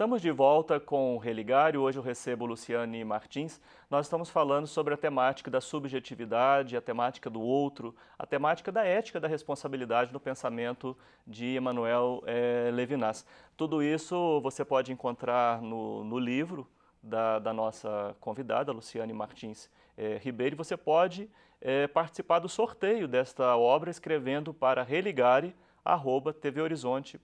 Estamos de volta com o Religário. Hoje eu recebo Luciane Martins. Nós estamos falando sobre a temática da subjetividade, a temática do outro, a temática da ética da responsabilidade no pensamento de Emmanuel é, Levinas. Tudo isso você pode encontrar no, no livro da, da, nossa convidada, Luciane Martins é, Ribeiro. Você pode é, participar do sorteio desta obra escrevendo para religare.tvhorizonte.com.br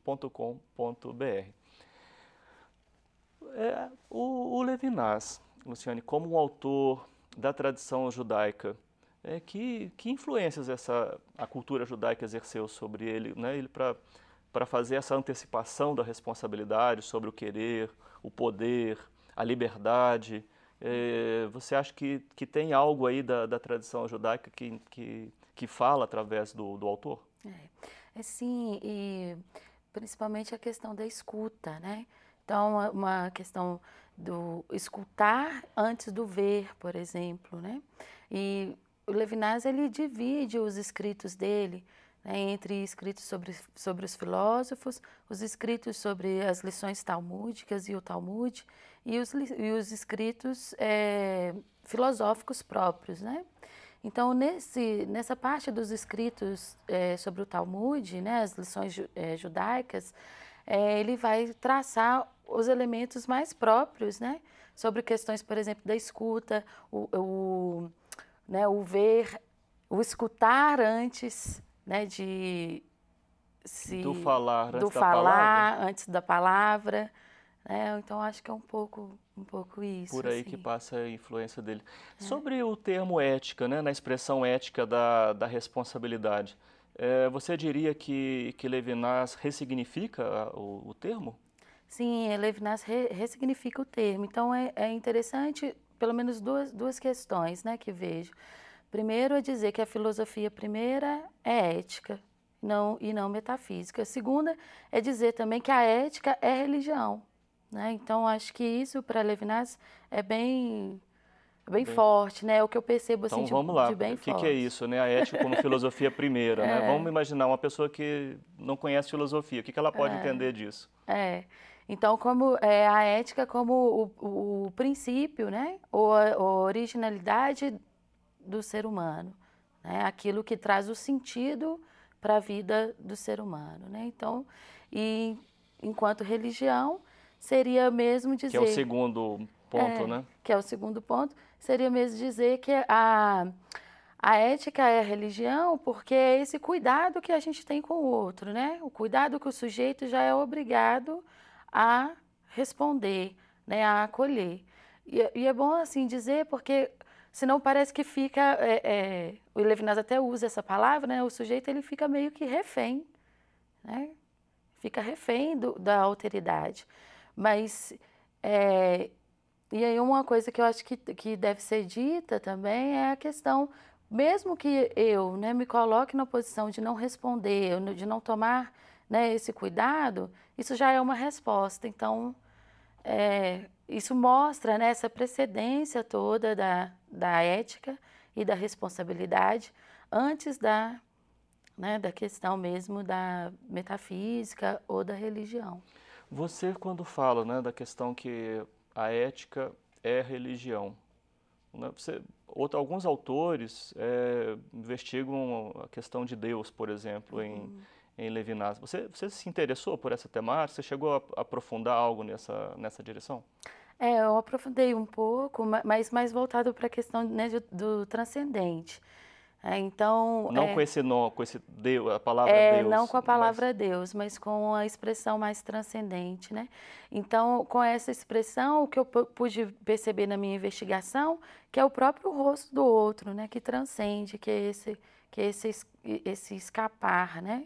é, o, o Levinas, Luciane, como um autor da tradição judaica, é, que, que influências essa, a cultura judaica exerceu sobre ele, né? ele para fazer essa antecipação da responsabilidade sobre o querer, o poder, a liberdade? É, você acha que, que tem algo aí da, da tradição judaica que, que, que fala através do, do autor? É, é sim, e principalmente a questão da escuta, né? Então, é uma questão do escutar antes do ver, por exemplo, né? E o Levinas ele divide os escritos dele né, entre escritos sobre, sobre os filósofos, os escritos sobre as lições talmúdicas e o Talmud e os, e os escritos é, filosóficos próprios, né? Então, nesse, nessa parte dos escritos é, sobre o Talmud, né, as lições ju, é, judaicas, é, ele vai traçar os elementos mais próprios, né? Sobre questões, por exemplo, da escuta, o, o, né, o ver, o escutar antes, né? De se do falar, do antes, falar da antes da palavra, né? Então acho que é um pouco um pouco isso. Por aí assim. que passa a influência dele. É. Sobre o termo ética, né? Na expressão ética da, da responsabilidade eh, você diria que, que Levinas ressignifica o, o termo? Sim, Levinas re ressignifica o termo. Então, é, é interessante, pelo menos duas, duas questões né, que vejo. Primeiro é dizer que a filosofia primeira é ética não, e não metafísica. A segunda é dizer também que a ética é religião. Né? Então, acho que isso para Levinas é bem, é bem, bem, forte, né? É o que eu percebo assim, então, de, vamos lá. de bem o que forte. O que é isso, né? A ética como filosofia primeira, né? é. né? Vamos imaginar uma pessoa que não conhece filosofia, o que, que ela pode é. entender disso? É. Então, como é, a ética como o, o, princípio, né? Ou a, a, originalidade do ser humano, né? Aquilo que traz o sentido para a vida do ser humano, né? Então, e enquanto religião seria mesmo dizer que é o segundo ponto, é, né? Que é o segundo ponto seria mesmo dizer que a a ética é a religião porque é esse cuidado que a gente tem com o outro, né? O cuidado que o sujeito já é obrigado a a responder, né, a acolher. E, é, e é bom assim dizer, porque senão parece que fica, é, é, o Levinas até usa essa palavra, né, o sujeito ele fica meio que refém, né, fica refém do, da alteridade. Mas, é, e aí uma coisa que eu acho que, que deve ser dita também é a questão mesmo que eu né, me coloque na posição de não responder, de não tomar né, esse cuidado, isso já é uma resposta. Então, é, isso mostra né, essa precedência toda da, da ética e da responsabilidade antes da, né, da questão mesmo da metafísica ou da religião. Você, quando fala né, da questão que a ética é religião, né, você, outro, alguns autores é, investigam a questão de Deus, por exemplo, em. Uhum em Levinas. Você, você se interessou por essa temática? Você chegou a aprofundar algo nessa, nessa direção? É, eu aprofundei um pouco, mas mais voltado para a questão né, do, do transcendente. É, então não é, com esse nó, com esse Deus, a palavra é, Deus. Não com a palavra mas... Deus, mas com a expressão mais transcendente, né? Então, com essa expressão, o que eu pude perceber na minha investigação, que é o próprio rosto do outro, né? Que transcende, que é esse, que é esse, esse escapar, né?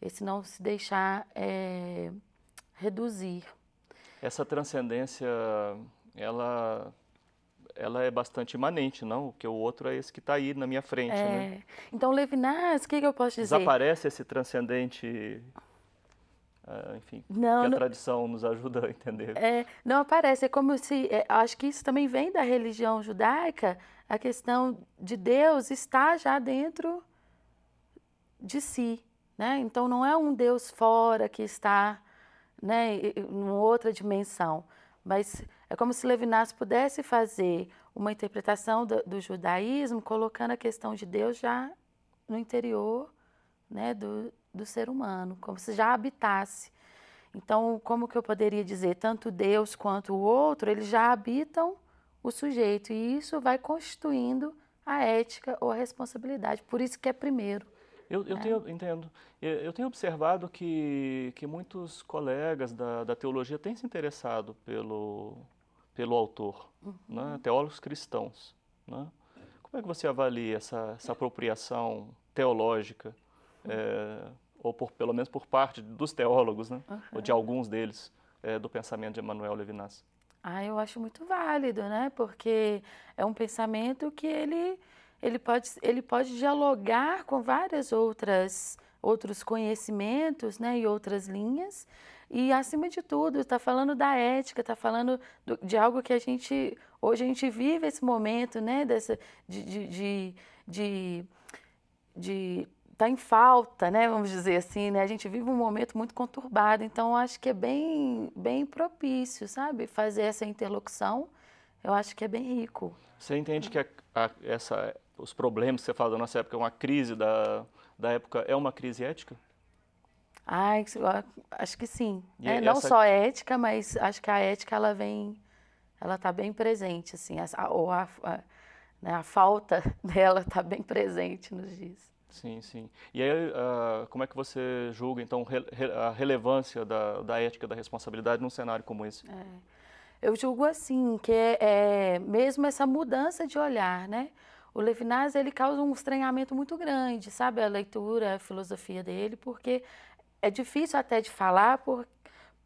esse não se deixar é, reduzir. Essa transcendência, ela ela é bastante imanente, não? Porque o outro é esse que está aí na minha frente, é. né? Então, Levinas, o que, que, eu posso dizer? Desaparece esse transcendente, ah, enfim, não, que a tradição nos ajuda a entender. É, não aparece, é como se, é, acho que isso também vem da religião judaica, a questão de Deus está já dentro de si. Né? Então não é um Deus fora que está né, em outra dimensão, mas é como se Levinas pudesse fazer uma interpretação do, do, judaísmo colocando a questão de Deus já no interior né, do, do ser humano, como se já habitasse. Então, como que eu poderia dizer, tanto Deus quanto o outro, eles já habitam o sujeito e isso vai constituindo a ética ou a responsabilidade. Por isso que é primeiro. Eu, eu é. tenho, entendo. Eu tenho observado que, que muitos colegas da, da teologia têm se interessado pelo, pelo autor, né, uhum. né? teólogos cristãos. Né? Como é que você avalia essa, essa apropriação teológica, uhum. é, ou por, pelo menos por parte dos teólogos, né? uhum. ou de alguns deles, é, do pensamento de Emmanuel Levinas? Ah, eu acho muito válido, né? Porque é um pensamento que ele ele pode, ele pode dialogar com várias outras outros conhecimentos né, e outras linhas. E, acima de tudo, está falando da ética, está falando do, de algo que a gente. Hoje a gente vive esse momento né, dessa, de de, de, de, de tá em falta, né? Vamos dizer assim, né? A gente vive um momento muito conturbado, então acho que é bem, bem propício, sabe? Fazer essa interlocução, eu acho que é bem rico. Você entende que a, a, essa os problemas que você fala da nossa época, uma crise da, da época, é uma crise ética? Ai, acho que sim. É, essa... Não só ética, mas acho que a ética ela vem, ela está bem presente, assim, a, ou a, a, né, a falta dela está bem presente nos dias. Sim, sim. E aí, uh, como é que você julga, então, re, a relevância da, da ética, da responsabilidade num cenário como esse? É. Eu julgo assim, que é, é mesmo essa mudança de olhar, né? o Levinas ele causa um estranhamento muito grande, sabe? A leitura, a filosofia dele, porque é difícil até de falar, por,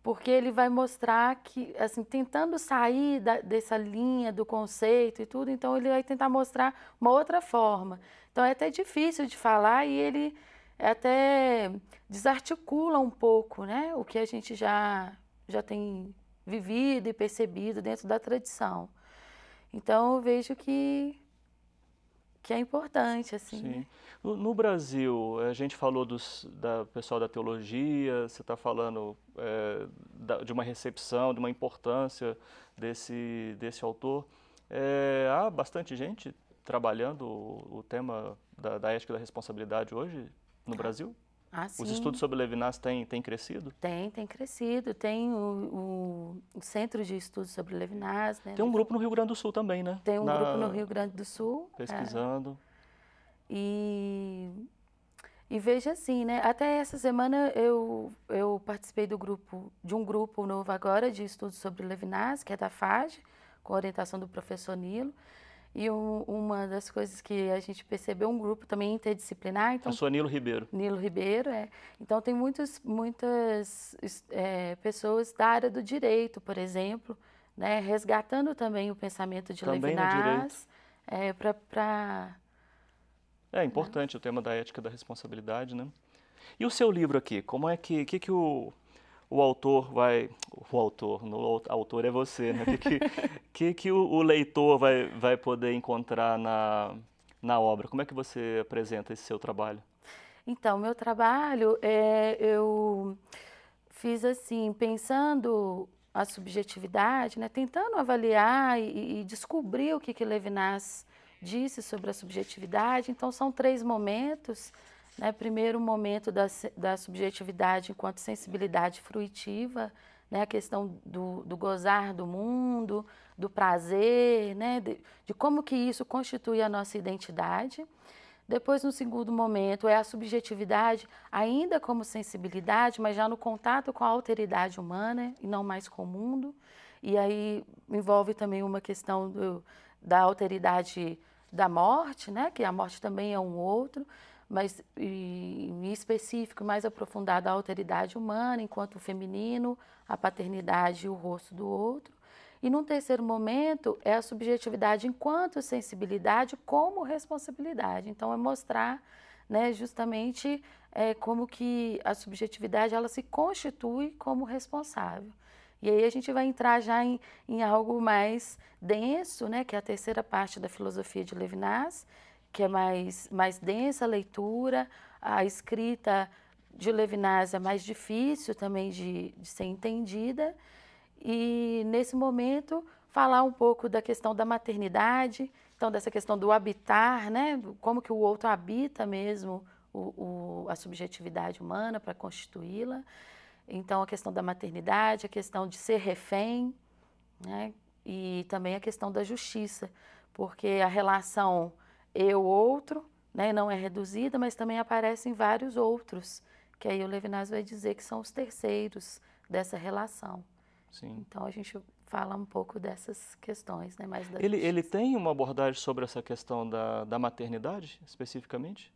porque ele vai mostrar que, assim, tentando sair da, dessa linha do conceito e tudo, então ele vai tentar mostrar uma outra forma. Então é até difícil de falar e ele até desarticula um pouco, né? O que a gente já já tem vivido e percebido dentro da tradição. Então eu vejo que que é importante, assim. Sim. Né? No, no, Brasil, eh, a gente falou dos, da pessoal da teologia, você está falando é, da, de uma recepção, de uma importância desse, desse autor. É, há bastante gente trabalhando o, o tema da, da ética da responsabilidade hoje no Brasil? Ah, Os estudos sobre Levinas têm, têm crescido? Tem, tem crescido. Tem o, o, Centro de Estudos sobre Levinas. Né? Tem um grupo no Rio Grande do Sul também, né? Tem um Na... grupo no Rio Grande do Sul. É. Pesquisando. É. E, e veja assim, né? Até essa semana eu, eu participei do grupo, de um grupo novo agora de estudos sobre Levinas, que é da FAGE, com orientação do professor Nilo. E o, uma das coisas que a gente percebeu, um grupo também interdisciplinar. Então, eu sou Nilo Ribeiro. Nilo Ribeiro, é. Então, tem muitos, muitas é, pessoas da área do direito, por exemplo, né, resgatando também o pensamento de também Levinas. É, pra, pra... é importante né? o tema da ética da responsabilidade, né? E o seu livro aqui, como é que, que, que o o autor vai. O autor, no, autor é você, né? O que, que, que, que o, o, leitor vai, vai poder encontrar na, na obra? Como é que você apresenta esse seu trabalho? Então, meu trabalho, é, eu fiz assim, pensando a subjetividade, né? tentando avaliar e, e descobrir o que, que Levinas disse sobre a subjetividade. Então, são três momentos né? Primeiro, momento da, da subjetividade enquanto sensibilidade fruitiva, né? a questão do, do gozar do mundo, do prazer, né? de, de como que isso constitui a nossa identidade. Depois, no segundo momento, é a subjetividade, ainda como sensibilidade, mas já no contato com a alteridade humana e não mais com o mundo. E aí envolve também uma questão do, da alteridade da morte, né? que a morte também é um outro mas em específico, mais aprofundado, a alteridade humana, enquanto o feminino, a paternidade e o rosto do outro. E num terceiro momento, é a subjetividade enquanto sensibilidade como responsabilidade. Então, é mostrar né, justamente é, como que a subjetividade ela se constitui como responsável. E aí a gente vai entrar já em, em algo mais denso, né, que é a terceira parte da filosofia de Levinas, que é mais, mais densa a leitura, a escrita de Levinas é mais difícil também de, de ser entendida. E nesse momento, falar um pouco da questão da maternidade, então dessa questão do habitar, né? como que o outro habita mesmo o, o, a subjetividade humana para constituí-la. Então, a questão da maternidade, a questão de ser refém, né? e também a questão da justiça, porque a relação eu outro, né, não é reduzida, mas também aparecem vários outros, que aí o Levinas vai dizer que são os terceiros dessa relação. Sim. Então a gente fala um pouco dessas questões, né, mais ele, ele tem uma abordagem sobre essa questão da, da maternidade, especificamente?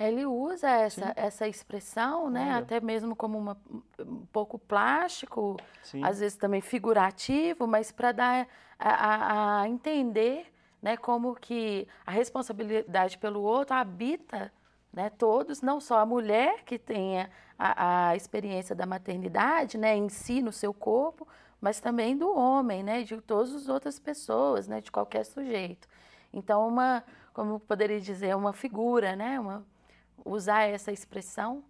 Ele usa essa, essa expressão, né, Olha. até mesmo como uma, um pouco plástico, Sim. às vezes também figurativo, mas para dar a, a, a entender né, como que a responsabilidade pelo outro habita né, todos, não só a mulher que tenha a, a, experiência da maternidade né, em si, no seu corpo, mas também do homem, né, de todas as outras pessoas, né, de qualquer sujeito. Então, uma, como poderia dizer, uma figura, né, uma, usar essa expressão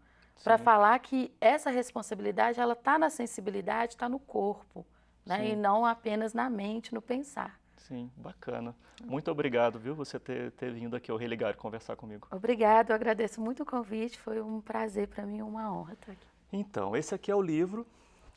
para falar que essa responsabilidade ela está na sensibilidade, está no corpo, né, e não apenas na mente, no pensar. Sim, bacana. Muito obrigado, viu, você ter, ter vindo aqui ao Religar conversar comigo. Obrigado, agradeço muito o convite, foi um prazer para mim, uma honra estar aqui. Então, esse aqui é o livro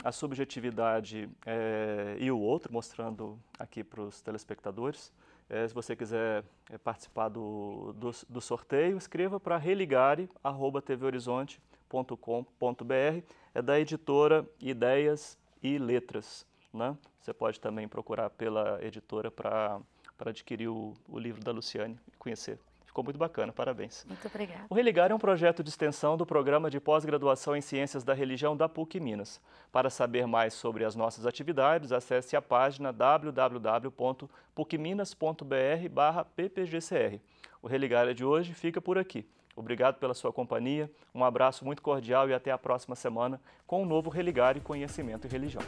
A Subjetividade é, e o Outro, mostrando aqui para os telespectadores. É, se você quiser é, participar do, do, do, sorteio, escreva para religare.tvhorizonte.com.br. É da editora Ideias e Letras. Né? Você pode também procurar pela editora para adquirir o, o livro da Luciane e conhecer. Ficou muito bacana, parabéns. Muito obrigada. O Religar é um projeto de extensão do Programa de Pós-Graduação em Ciências da Religião da PUC Minas. Para saber mais sobre as nossas atividades, acesse a página www.pucminas.br/ppgcr. O Religar é de hoje fica por aqui. Obrigado pela sua companhia, um abraço muito cordial e até a próxima semana com um novo Religar e Conhecimento e Religião.